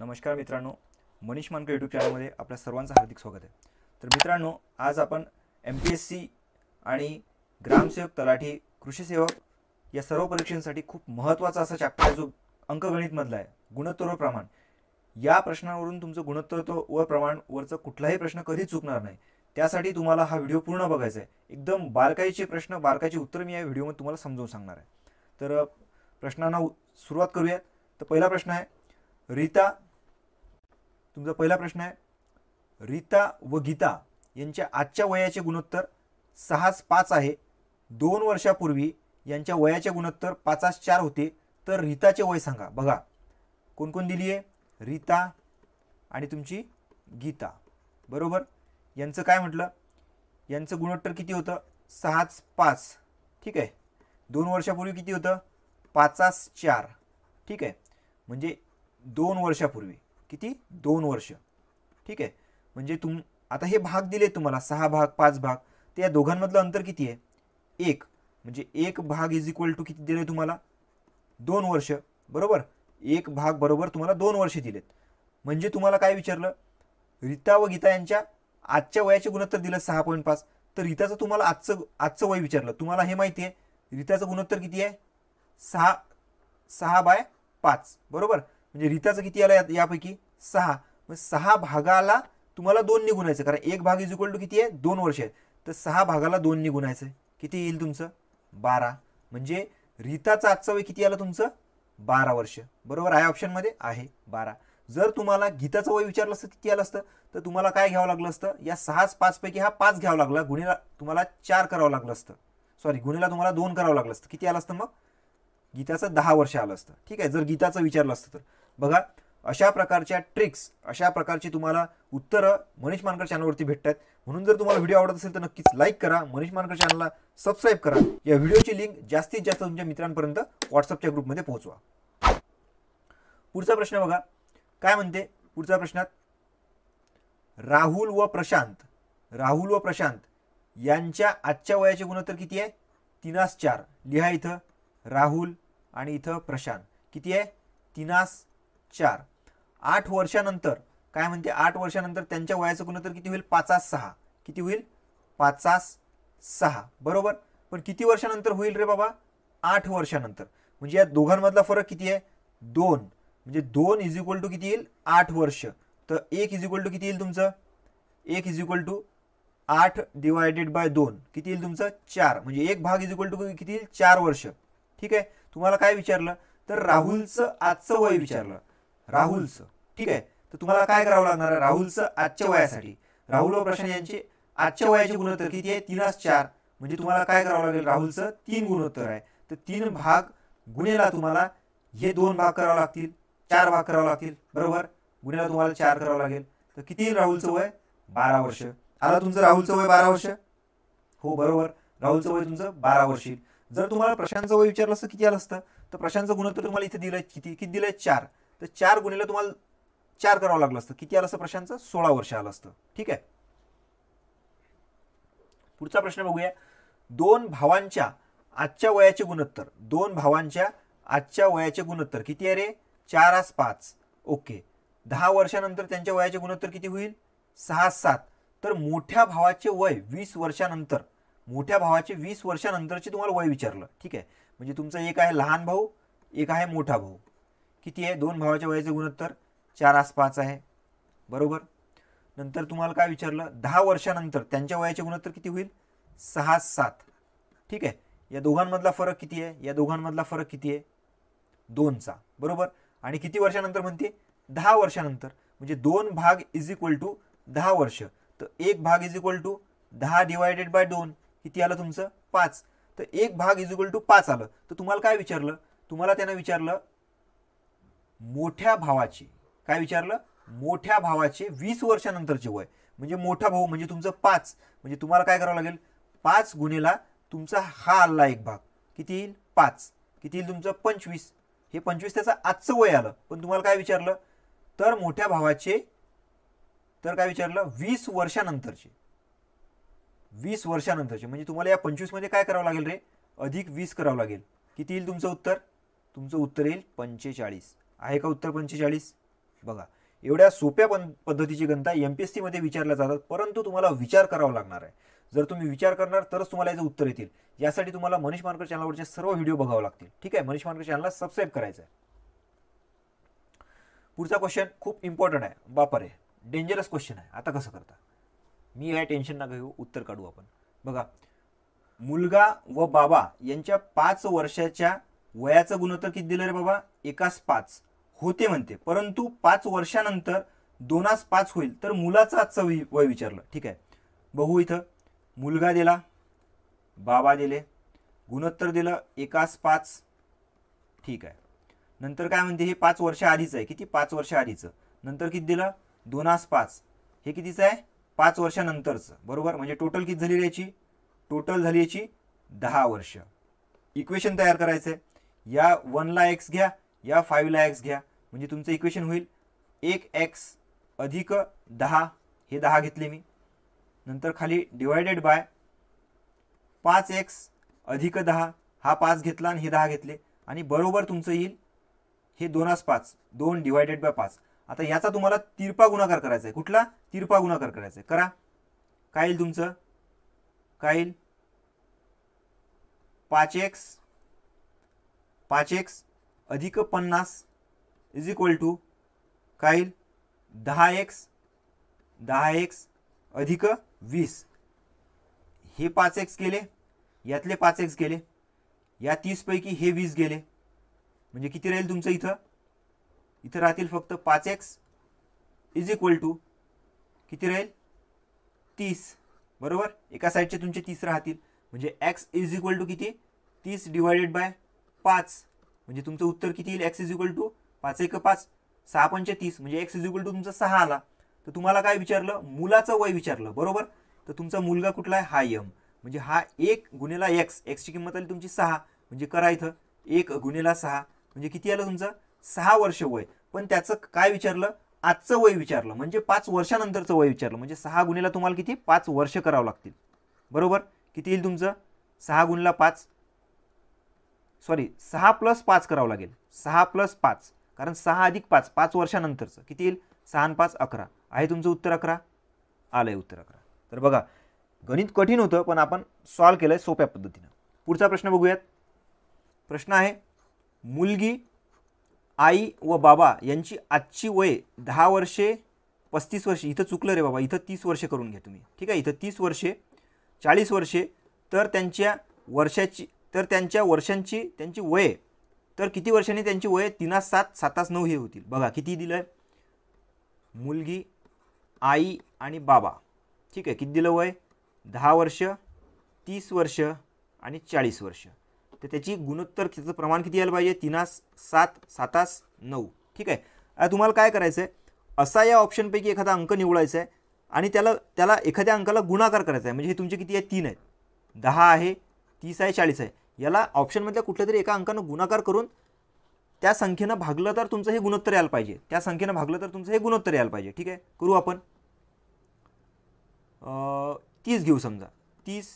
नमस्कार मित्रांनो मनीष मानकर यूट्यूब चॅनलमध्ये आपल्या सर्वांचं हार्दिक स्वागत आहे तर मित्रांनो आज आपण एम पी एस सी आणि ग्रामसेवक तलाठी कृषीसेवक या सर्व परीक्षांसाठी खूप महत्त्वाचा असा चॅप्टर आहे जो अंकगणितमधला आहे गुणोत्तर व प्रमाण या प्रश्नावरून तुमचं गुणोत्तर व प्रमाण वरचा कुठलाही प्रश्न कधीच चुकणार नाही त्यासाठी तुम्हाला हा व्हिडिओ पूर्ण बघायचा आहे एकदम बारकाईचे प्रश्न बारकाईचे उत्तर मी या व्हिडिओमध्ये तुम्हाला समजावून सांगणार आहे तर प्रश्नांना सुरुवात करूयात तर पहिला प्रश्न आहे रीता तुमचा पहिला प्रश्न आहे रीता व गीता यांच्या आजच्या वयाचे गुणोत्तर सहाच पाच आहे दोन वर्षापूर्वी यांच्या वयाचे गुणोत्तर पाचास चार होते तर रीताचे वय सांगा बघा कोणकोण दिली आहे रीता आणि तुमची गीता बरोबर यांचं काय म्हटलं यांचं गुणोत्तर किती होतं सहाच पाच ठीक आहे दोन वर्षापूर्वी किती होतं पाचास चार ठीक आहे म्हणजे दोन वर्षापूर्वी किती दोन वर्ष ठीक आहे म्हणजे तुम आता हे भाग दिले तुम्हाला सहा भाग पाच भाग तर या दोघांमधलं अंतर किती आहे एक म्हणजे एक भाग इज इक्वल टू किती दिले तुम्हाला दोन वर्ष बरोबर एक भाग बरोबर तुम्हाला दोन वर्ष दिलेत म्हणजे तुम्हाला काय विचारलं रीता व गीता यांच्या आजच्या वयाचे गुणोत्तर दिलं सहा पॉईंट पाच तर रीताचं तुम्हाला आजचं आजचं वय विचारलं तुम्हाला हे माहिती आहे रीताचं गुणोत्तर किती आहे सहा सहा बाय पाच बरोबर म्हणजे रीताचं किती आलं यापैकी सहा मग सहा भागाला तुम्हाला दोन निघुणायचं कारण एक भाग इज इक्वल टू किती आहे दोन वर्ष आहे तर सहा भागाला दोन निगुणायचं किती येईल तुमचं बारा म्हणजे रिताचा आजचा वय किती आलं तुमचं बारा वर्ष बरोबर आहे ऑप्शनमध्ये आहे बारा जर तुम्हाला गीताचं वय विचारलं असतं किती आलं असतं तर तुम्हाला काय घ्यावं लागलं असतं या सहाच पाचपैकी हा पाच घ्यावा लागला गुन्हेला तुम्हाला चार करावं लागलं असतं सॉरी गुन्हेला तुम्हाला दोन करावं लागलं असतं किती आलं असतं मग गीताचं दहा वर्ष आलं असतं ठीक आहे जर गीताचं विचारलं असतं तर बघा अशा प्रकारच्या ट्रिक्स अशा प्रकारची तुम्हाला उत्तरं मनीष मानकर चॅनलवरती भेटतात म्हणून जर तुम्हाला व्हिडिओ आवडत असेल तर नक्कीच लाईक करा मनीष मानकर चॅनलला सबस्क्राईब करा या व्हिडिओची लिंक जास्तीत जास्त तुमच्या मित्रांपर्यंत व्हॉट्सअपच्या ग्रुपमध्ये पोहोचवा पुढचा प्रश्न बघा काय म्हणते पुढच्या प्रश्नात राहुल व प्रशांत राहुल व प्रशांत यांच्या आजच्या वयाचे गुणोत्तर किती आहे तिनास चार लिहा इथं राहुल आणि इथं प्रशांत किती आहे तिनास चार आठ वर्षानंतर काय म्हणते आठ वर्षानंतर त्यांच्या वयाचं गुणोत्तर किती होईल पाचास सहा किती होईल पाचास सहा बरोबर पण किती वर्षानंतर होईल रे बाबा आठ वर्षानंतर म्हणजे या दोघांमधला फरक किती आहे दोन म्हणजे दोन इज इक्वल टू किती येईल आठ वर्ष तर एक इज इक्वल टू किती येईल तुमचं एक इज इक्वल टू आठ डिवायडेड बाय दोन किती येईल तुमचं चार म्हणजे एक भाग इज इक्वल टू किती येईल चार वर्ष ठीक आहे तुम्हाला काय विचारलं तर राहुलचं आजचं वय विचारलं राहुलचं ठीक आहे तर तुम्हाला काय करावं लागणार आहे राहुलचं आजच्या वयासाठी राहुल व प्रशांत यांचे आजच्या वयाचे गुणोत्तर किती आहे तीनास चार म्हणजे तुम्हाला काय करावं लागेल राहुलचं तीन गुणोत्तर आहे तर तीन भाग गुन्हेला तुम्हाला हे दोन भाग करावे लागतील चार भाग करावे लागतील बरोबर गुन्ह्याला तुम्हाला चार करावं लागेल तर किती राहुलचं वय बारा वर्ष आता तुमचं राहुलचं वय बारा वर्ष हो बरोबर राहुलचं वय तुमचं बारा वर्ष येईल जर तुम्हाला प्रशांतचं वय विचारलं असतं किती आलं असतं तर प्रशांतचं गुणोत्तर तुम्हाला इथे दिलं किती किती दिलं चार तर चार गुणिले तुम्हाला चार करावं लागलं असतं किती आलं असतं प्रश्नांचं सोळा वर्ष आलं असतं ठीक आहे पुढचा प्रश्न बघूया दोन भावांच्या आजच्या वयाचे गुणोत्तर दोन भावांच्या आजच्या वयाचे गुणोत्तर किती आहे रे चार आस पाच ओके दहा वर्षानंतर त्यांच्या वयाचे गुणोत्तर किती होईल सहा सात तर मोठ्या भावाचे वय वीस वर्षानंतर मोठ्या भावाचे वीस वर्षानंतरचे तुम्हाला वय विचारलं ठीक आहे म्हणजे तुमचं एक आहे लहान भाऊ एक आहे मोठा भाऊ किती आहे दोन भावाच्या वयाचे गुणोत्तर चार आस पाच आहे बरोबर नंतर तुम्हाला काय विचारलं दहा वर्षानंतर त्यांच्या वयाचे गुणोत्तर किती होईल सहा सात ठीक आहे या दोघांमधला फरक किती आहे या दोघांमधला फरक किती आहे दोनचा बरोबर आणि किती वर्षानंतर म्हणते दहा वर्षानंतर म्हणजे दोन भाग इज इक्वल टू दहा वर्ष तर एक भाग इज इक्वल टू दहा डिवायडेड बाय दोन किती आलं तुमचं पाच तर एक भाग इज इक्वल टू पाच आलं तर तुम्हाला काय विचारलं तुम्हाला त्यानं विचारलं मोठ्या भावाचे काय विचारलं मोठ्या भावाचे वीस वर्षानंतरचे वय म्हणजे मोठा भाऊ म्हणजे तुमचं पाच म्हणजे तुम्हाला काय करावं लागेल पाच गुन्हेला तुमचा हा आला एक भाग किती येईल पाच किती येईल तुमचं पंचवीस हे पंचवीस त्याचं आजचं वय आलं पण तुम्हाला काय विचारलं तर मोठ्या भावाचे तर काय विचारलं वीस वर्षानंतरचे वीस वर्षानंतरचे म्हणजे तुम्हाला या पंचवीसमध्ये काय करावं लागेल रे अधिक वीस करावं लागेल किती येईल तुमचं उत्तर तुमचं उत्तर येईल पंचेचाळीस आहे का उत्तर पंचेचाळीस बघा एवढ्या सोप्या पण पद्धतीची गणता एम पी एस सीमध्ये विचारल्या जातात परंतु तुम्हाला विचार करावा लागणार आहे जर तुम्ही विचार करणार तरच तुम्हाला याचं उत्तर येतील यासाठी तुम्हाला मनीष मानकर चॅनलवरचे सर्व व्हिडिओ बघावं लागतील ठीक आहे मनीष मानकर चॅनलला सबस्क्राईब करायचं आहे पुढचा क्वेश्चन खूप इम्पॉर्टंट आहे बापरे डेंजरस क्वेश्चन आहे आता कसं करता मी या टेन्शन ना घेऊ उत्तर काढू आपण बघा मुलगा व बाबा यांच्या पाच वर्षाच्या वयाचं गुणोत्तर किती दिलं रे बाबा एकास पाच होते म्हणते परंतु पाच वर्षानंतर दोनास पाच होईल तर मुलाचं आजचं वय विचारलं ठीक आहे बघू इथं मुलगा दिला बाबा दिले गुणोत्तर दिलं एकास पाच ठीक आहे नंतर काय म्हणते हे पाच वर्ष आधीचं आहे किती पाच वर्ष आधीचं नंतर किती दिलं दोनास पाच हे कितीचं आहे पाच वर्षानंतरचं बरोबर म्हणजे टोटल किती झाली याची टोटल झाली याची दहा वर्ष इक्वेशन तयार करायचं आहे या वनला एक्स घ्या या फाईव्हला एक्स घ्या म्हणजे तुमचं इक्वेशन होईल एक एक्स अधिक दहा हे दहा घेतले मी नंतर खाली डिवायडेड बाय पाच एक्स अधिक दहा हा पाच घेतला आणि हे दहा घेतले आणि बरोबर तुमचं येईल हे दोनास पाच दोन डिवायडेड बाय पाच आता याचा तुम्हाला तिरपा गुणाकार करायचा आहे कुठला तिरपा गुणाकार करायचा आहे करा काय येईल तुमचं काय येईल पाच एक्स पाच एक्स अधिक पन्नास इज इक्वल टू काय येईल दहा एक्स दहा एक्स अधिक वीस हे पाच एक्स केले यातले पाच एक्स गेले या तीसपैकी हे वीस गेले म्हणजे किती राहील तुमचं इथं इथं राहतील फक्त पाच एक्स इज इक्वल टू किती राहील तीस बरोबर एका साईडचे तुमचे तीस राहतील म्हणजे एक्स इज इक्वल टू किती तीस डिवायडेड बाय पाच म्हणजे तुमचं उत्तर किती येईल एक्स इज टू पाच एक पाच सहा पंच तीस म्हणजे एक्स इज इक्वल टू तुमचा सहा आला तर तुम्हाला काय विचारलं मुलाचं वय विचारलं बरोबर तर तुमचा मुलगा कुठला आहे हा यम म्हणजे हा एक गुन्हेला एक्स एक्सची किंमत आली तुमची सहा म्हणजे करा इथं एक गुणेला सहा म्हणजे किती आलं तुमचं सहा वर्ष वय पण त्याचं काय विचारलं आजचं वय विचारलं म्हणजे पाच वर्षानंतरचं वय विचारलं म्हणजे सहा गुणेला तुम्हाला किती पाच वर्ष करावं लागतील बरोबर किती येईल तुमचं सहा गुणला पाच सॉरी सहा प्लस पाच करावं लागेल सहा प्लस पाच कारण सहा अधिक पाच पाच वर्षानंतरचं किती येईल सहा आणि पाच अकरा आहे तुमचं उत्तर अकरा आलं आहे उत्तर अकरा तर बघा गणित कठीण होतं पण आपण सॉल्व केलं आहे सोप्या पद्धतीनं पुढचा प्रश्न बघूयात प्रश्न आहे मुलगी आई व बाबा यांची आजची वय दहा वर्षे पस्तीस वर्षे इथं चुकलं रे बाबा इथं तीस वर्षे करून घ्या तुम्ही ठीक आहे इथं तीस वर्षे चाळीस वर्षे तर त्यांच्या वर्षाची तर त्यांच्या वर्षांची त्यांची वय तर किती वर्षांनी त्यांची वय तिनास सात सातास नऊ हे होतील बघा किती दिलं आहे मुलगी आई आणि बाबा ठीक आहे किती दिलं वय दहा वर्ष तीस वर्ष आणि चाळीस वर्ष तर त्याची गुणोत्तर त्याचं प्रमाण किती यायला पाहिजे तिनास सात सातास नऊ ठीक आहे आता तुम्हाला काय करायचं आहे असा या ऑप्शनपैकी एखादा अंक निवडायचा आहे आणि त्याला त्याला एखाद्या अंकाला गुणाकार करायचा आहे म्हणजे हे तुमचे किती आहे तीन आहेत दहा आहे तीस आहे चाळीस आहे याला ऑप्शनमधल्या कुठल्या तरी एका अंकानं गुणाकार करून त्या संख्येनं भागलं तर तुमचं हे गुणोत्तर यायला पाहिजे त्या संख्येनं भागलं तर तुमचं हे गुणोत्तर यायला पाहिजे ठीक आहे करू आपण तीस घेऊ समजा तीस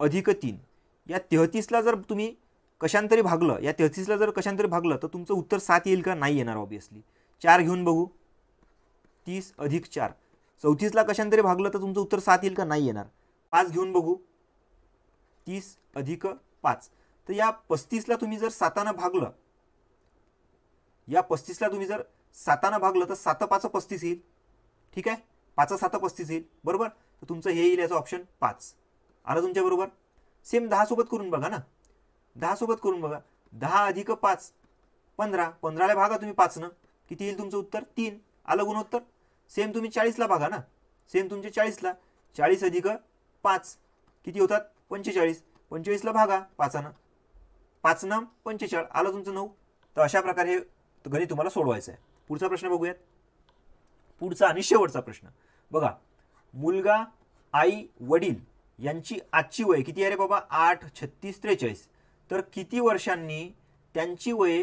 अधिक तीन या तेहतीसला जर तुम्ही कशांतरी भागलं या तेहतीसला जर कशांतरी भागलं तर तुमचं उत्तर सात येईल का नाही येणार ऑब्विसली चार घेऊन बघू तीस अधिक चार चौतीसला कशांतरी भागलं तर तुमचं उत्तर सात येईल का नाही येणार पाच घेऊन बघू तीस अधिक पाच तर या पस्तीसला तुम्ही जर सातानं भागलं या पस्तीसला तुम्ही जर सातानं भागलं तर सात पाच पस्तीस येईल ठीक आहे पाच सात पस्तीस येईल बरोबर तर तुमचं हे येईल याचं ऑप्शन पाच आलं तुमच्याबरोबर सेम दहासोबत करून बघा ना दहासोबत करून बघा दहा अधिक पाच पंधरा पंधराला भागा तुम्ही पाचनं किती येईल तुमचं उत्तर तीन आलं गुणोत्तर सेम तुम्ही चाळीसला भागा ना सेम तुमचे चाळीसला चाळीस अधिक पाच किती होतात पंचेचाळीस पंचेचाळीसला भागा पाचानं पाचनं पंचेचाळ आलं तुमचं नऊ तर अशा प्रकारे हे गणित तुम्हाला सोडवायचं आहे पुढचा प्रश्न बघूयात पुढचा आणि शेवटचा प्रश्न बघा मुलगा आई वडील यांची आजची वय किती आहे रे बाबा आठ छत्तीस त्रेचाळीस तर किती वर्षांनी त्यांची वय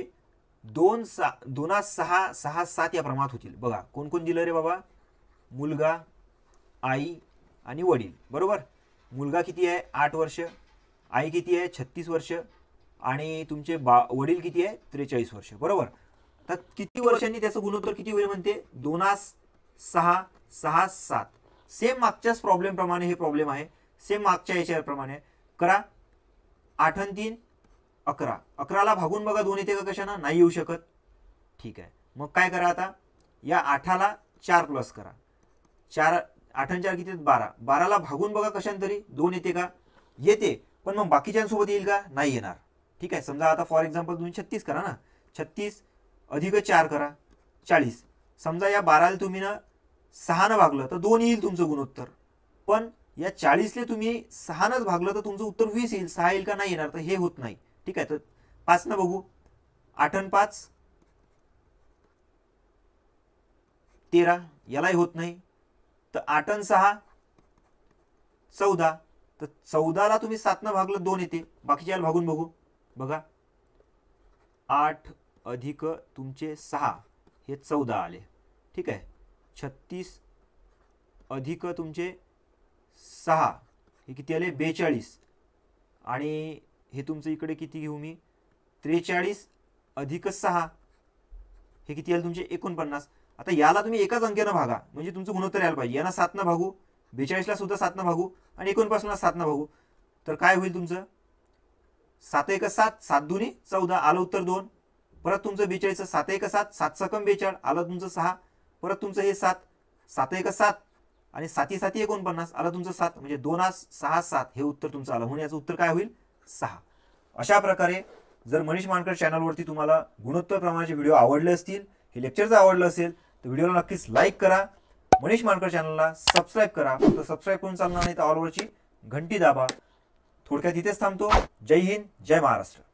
दोन सा दोना सहा सहा सात या प्रमाणात होतील बघा कोण कोण दिलं रे बाबा मुलगा आई आणि वडील बरोबर मुलगा किती आहे आठ वर्ष आई किती आहे छत्तीस वर्ष आणि तुमचे बा वडील किती आहे त्रेचाळीस वर्ष बरोबर तर किती वर्षांनी त्याचं गुणोत्तर किती होईल म्हणते दोनास सहा सहा सात सेम मागच्याच प्रॉब्लेमप्रमाणे हे प्रॉब्लेम आहे सेम मागच्या याच्याप्रमाणे करा आठ आणि तीन अकरा अकराला भागून बघा दोन येते का कशानं नाही येऊ शकत ठीक आहे मग काय करा आता या आठाला चार प्लस करा चार आठांच्या चार किती बारा बाराला भागून बघा कशांतरी दोन येते का येते पण मग बाकीच्यांसोबत येईल का नाही येणार ठीक आहे समजा आता फॉर एक्झाम्पल तुम्ही छत्तीस करा ना छत्तीस अधिक चार करा चाळीस समजा या बाराला तुम्ही ना सहानं भागलं तर दोन येईल तुमचं गुणोत्तर पण या चाळीसले तुम्ही सहानंच भागलं तर तुमचं उत्तर वीस येईल सहा येईल का नाही येणार तर हे होत नाही ठीक आहे तर पाचनं बघू आणि पाच तेरा यालाही होत नाही तर आठ आणि सहा चौदा तर चौदाला तुम्ही सातनं भागलं दोन येते बाकीच्या भागून बघू बघा आठ अधिक तुमचे सहा हे चौदा आले ठीक आहे छत्तीस अधिक तुमचे सहा हे किती आले बेचाळीस आणि हे तुमचं इकडे किती घेऊ मी त्रेचाळीस अधिक सहा हे किती आलं तुमचे एकोणपन्नास आता याला तुम्ही एकाच अंकेनं भागा म्हणजे तुमचं गुणोत्तर यायला पाहिजे यांना सातनं भागू बेचाळीसला सुद्धा सातनं भागू आणि एकोणपासूनला सातनं भागू तर काय होईल तुमचं सात एक सात सात दोन्ही चौदा आलं उत्तर दोन परत तुमचं बेचाळीस सात एक सात सात सकम बेचाळ आलं तुमचं सहा परत तुमचं हे सात सात एक सात आणि साती साती एकोणपन्नास आलं तुमचं सात म्हणजे दोन आज सहा सात हे उत्तर तुमचं आलं म्हणून याचं उत्तर काय होईल सहा अशा प्रकारे जर मनीष मानकर चॅनलवरती तुम्हाला गुणोत्तर प्रमाणाचे व्हिडिओ आवडले असतील हे लेक्चर जर आवडलं असेल तर व्हिडिओला नक्कीच लाईक करा मनीष मानकर चॅनलला सबस्क्राईब करा फक्त सबस्क्राईब करून चालणार नाही तर ऑलवरची घंटी दाबा थोडक्यात इथेच थांबतो जय हिंद जय महाराष्ट्र